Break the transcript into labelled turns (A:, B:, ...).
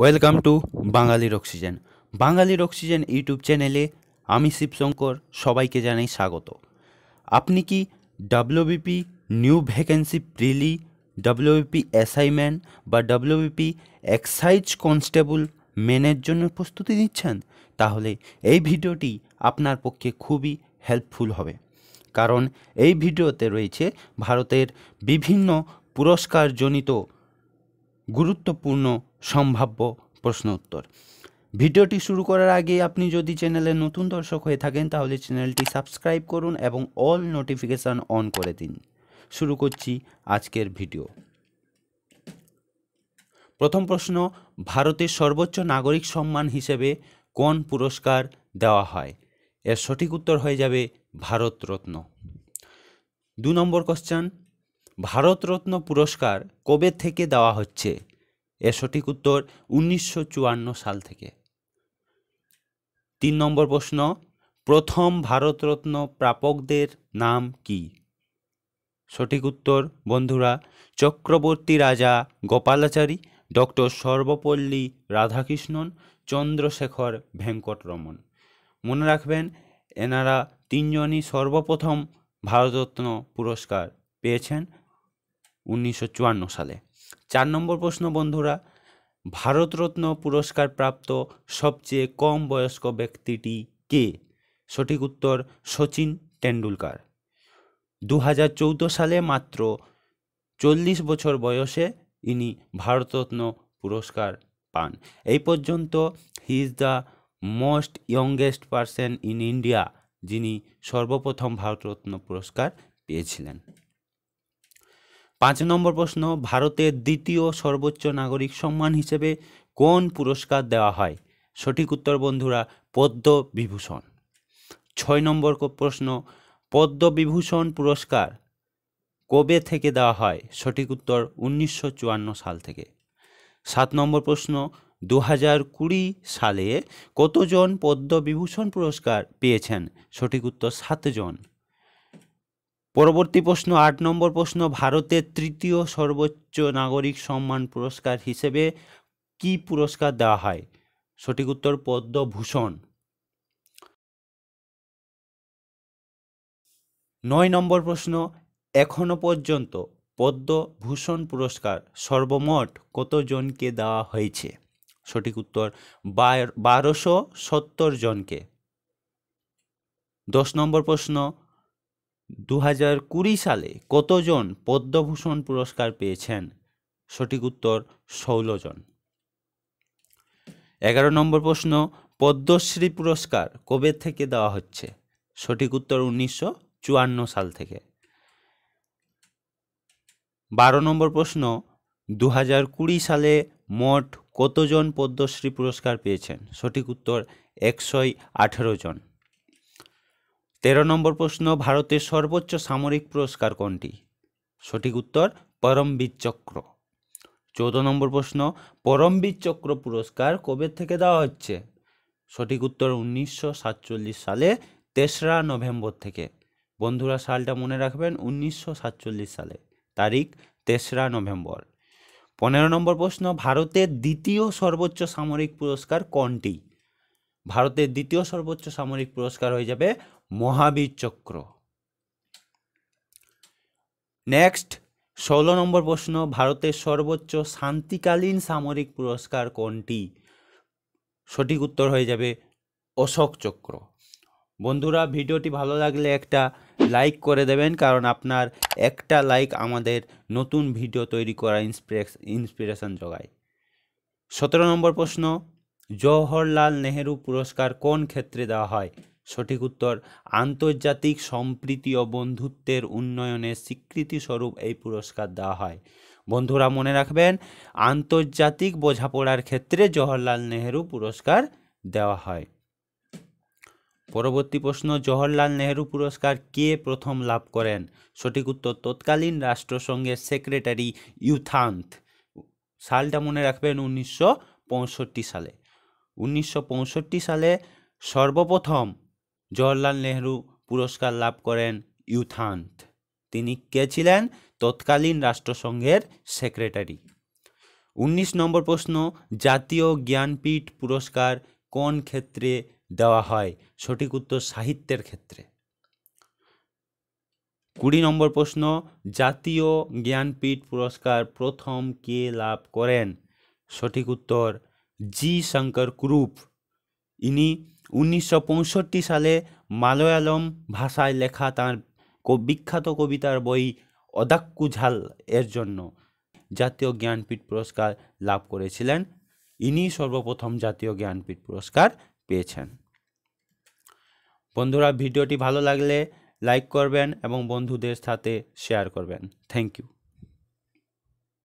A: welcome to বাঙালির oxygen বাঙালির oxygen YouTube চ্যানেলে আমি শিবশঙ্কর সবাইকে জানাই স্বাগত আপনি কি WBP new vacancy prelim WBP assignment বা ডাব্লিউবিপি এক্সাইজ কনস্টেবল মেনের জন্য প্রস্তুতি নিচ্ছেন তাহলে এই ভিডিওটি আপনার পক্ষে খুবই হেল্পফুল হবে কারণ এই ভিডিওতে রয়েছে ভারতের বিভিন্ন পুরস্কারজনিত গুরুত্বপূর্ণ সম্ভাব্য প্রশ্ন উত্তর ভিডিওটি শুরু করার আগে আপনি যদি চ্যানেলে নতুন দর্শক হয়ে থাকেন তাহলে চ্যানেলটি সাবস্ক্রাইব করুন এবং অল নোটিফিকেশান অন করে দিন শুরু করছি আজকের ভিডিও প্রথম প্রশ্ন ভারতের সর্বোচ্চ নাগরিক সম্মান হিসেবে কোন পুরস্কার দেওয়া হয় এর সঠিক উত্তর হয়ে যাবে ভারতরত্ন দু নম্বর কোশ্চান ভারতরত্ন পুরস্কার কবে থেকে দেওয়া হচ্ছে এর সঠিক উত্তর উনিশশো সাল থেকে তিন নম্বর প্রশ্ন প্রথম ভারতরত্ন প্রাপকদের নাম কি সঠিক উত্তর বন্ধুরা চক্রবর্তী রাজা গোপালাচারী ডক্টর সর্বপল্লী রাধাকৃষ্ণন চন্দ্রশেখর ভেঙ্কটরমন মনে রাখবেন এনারা তিনজনই সর্বপ্রথম ভারতরত্ন পুরস্কার পেয়েছেন উনিশশো সালে চার নম্বর প্রশ্ন বন্ধুরা ভারতরত্ন পুরস্কার প্রাপ্ত সবচেয়ে কম বয়স্ক ব্যক্তিটি কে সঠিক উত্তর সচিন টেন্ডুলকার দু হাজার সালে মাত্র চল্লিশ বছর বয়সে ইনি ভারতরত্ন পুরস্কার পান এই পর্যন্ত he is the most youngest person in India যিনি সর্বপ্রথম ভারতরত্ন পুরস্কার পেয়েছিলেন পাঁচ নম্বর প্রশ্ন ভারতের দ্বিতীয় সর্বোচ্চ নাগরিক সম্মান হিসেবে কোন পুরস্কার দেওয়া হয় সঠিক উত্তর বন্ধুরা পদ্মবিভূষণ ছয় নম্বর প্রশ্ন পদ্মবিভূষণ পুরস্কার কবে থেকে দেওয়া হয় সঠিক উত্তর উনিশশো সাল থেকে সাত নম্বর প্রশ্ন দু হাজার কুড়ি সালে কতজন পদ্মবিভূষণ পুরস্কার পেয়েছেন সঠিক উত্তর সাতজন পরবর্তী প্রশ্ন আট নম্বর প্রশ্ন ভারতের তৃতীয় সর্বোচ্চ নাগরিক সম্মান পুরস্কার হিসেবে কি পুরস্কার দেওয়া হয় সঠিক উত্তর পদ্মভূষণ নয় নম্বর প্রশ্ন এখনো পর্যন্ত পদ্মভূষণ পুরস্কার সর্বমোট কতজনকে দেওয়া হয়েছে সঠিক উত্তর বারোশো সত্তর জনকে দশ নম্বর প্রশ্ন দু হাজার কুড়ি সালে কতজন পদ্মভূষণ পুরস্কার পেয়েছেন সঠিক উত্তর ষোলো জন এগারো নম্বর প্রশ্ন পদ্মশ্রী পুরস্কার কবে থেকে দেওয়া হচ্ছে সঠিক উত্তর উনিশশো চুয়ান্ন সাল থেকে বারো নম্বর প্রশ্ন দু হাজার কুড়ি সালে মোট কতজন পদ্মশ্রী পুরস্কার পেয়েছেন সঠিক উত্তর একশোই আঠেরো জন তেরো নম্বর প্রশ্ন ভারতের সর্বোচ্চ সামরিক পুরস্কার কোনটি সঠিক উত্তর পরমবীর চক্র চৌদ্দ নম্বর প্রশ্ন পরমবীর চক্র পুরস্কার কবে থেকে দেওয়া হচ্ছে সঠিক উত্তর উনিশশো সাতচল্লিশ সালে তেসরা নভেম্বর থেকে বন্ধুরা সালটা মনে রাখবেন উনিশশো সাতচল্লিশ সালে তারিখ তেসরা নভেম্বর পনেরো নম্বর প্রশ্ন ভারতের দ্বিতীয় সর্বোচ্চ সামরিক পুরস্কার কোনটি ভারতের দ্বিতীয় সর্বোচ্চ সামরিক পুরস্কার হয়ে যাবে মহাবীর চক্র নেক্সট ষোলো নম্বর প্রশ্ন ভারতের সর্বোচ্চ শান্তিকালীন সামরিক পুরস্কার কোনটি সঠিক উত্তর হয়ে যাবে অশোক চক্র বন্ধুরা ভিডিওটি ভালো লাগলে একটা লাইক করে দেবেন কারণ আপনার একটা লাইক আমাদের নতুন ভিডিও তৈরি করা ইন্সপিরেশন যোগায় সতেরো নম্বর প্রশ্ন জওহরলাল নেহেরু পুরস্কার কোন ক্ষেত্রে দেওয়া হয় সঠিক উত্তর আন্তর্জাতিক সম্প্রীতি ও বন্ধুত্বের উন্নয়নের স্বীকৃতিস্বরূপ এই পুরস্কার দেওয়া হয় বন্ধুরা মনে রাখবেন আন্তর্জাতিক বোঝাপড়ার ক্ষেত্রে জওহরলাল নেহেরু পুরস্কার দেওয়া হয় পরবর্তী প্রশ্ন জওহরলাল নেহরু পুরস্কার কে প্রথম লাভ করেন সঠিক উত্তর তৎকালীন রাষ্ট্রসংঘের সেক্রেটারি ইউথান্ত সালটা মনে রাখবেন উনিশশো সালে উনিশশো সালে সর্বপ্রথম জওহরলাল নেহরু পুরস্কার লাভ করেন ইউথান্ত তিনি কে ছিলেন তৎকালীন রাষ্ট্রসংঘের সেক্রেটারি উনিশ নম্বর প্রশ্ন জাতীয় জ্ঞানপীঠ পুরস্কার কোন ক্ষেত্রে দেওয়া হয় সঠিক উত্তর সাহিত্যের ক্ষেত্রে কুড়ি নম্বর প্রশ্ন জাতীয় জ্ঞানপীঠ পুরস্কার প্রথম কে লাভ করেন সঠিক উত্তর জি শঙ্কর কুরুপ ইনি উনিশশো সালে মালয়ালম ভাষায় লেখা তাঁর বিখ্যাত কবিতার বই অদাক্কুঝাল এর জন্য জাতীয় জ্ঞানপীঠ পুরস্কার লাভ করেছিলেন ইনি সর্বপ্রথম জাতীয় জ্ঞানপীঠ পুরস্কার পেয়েছেন বন্ধুরা ভিডিওটি ভালো লাগলে লাইক করবেন এবং বন্ধুদের সাথে শেয়ার করবেন থ্যাংক ইউ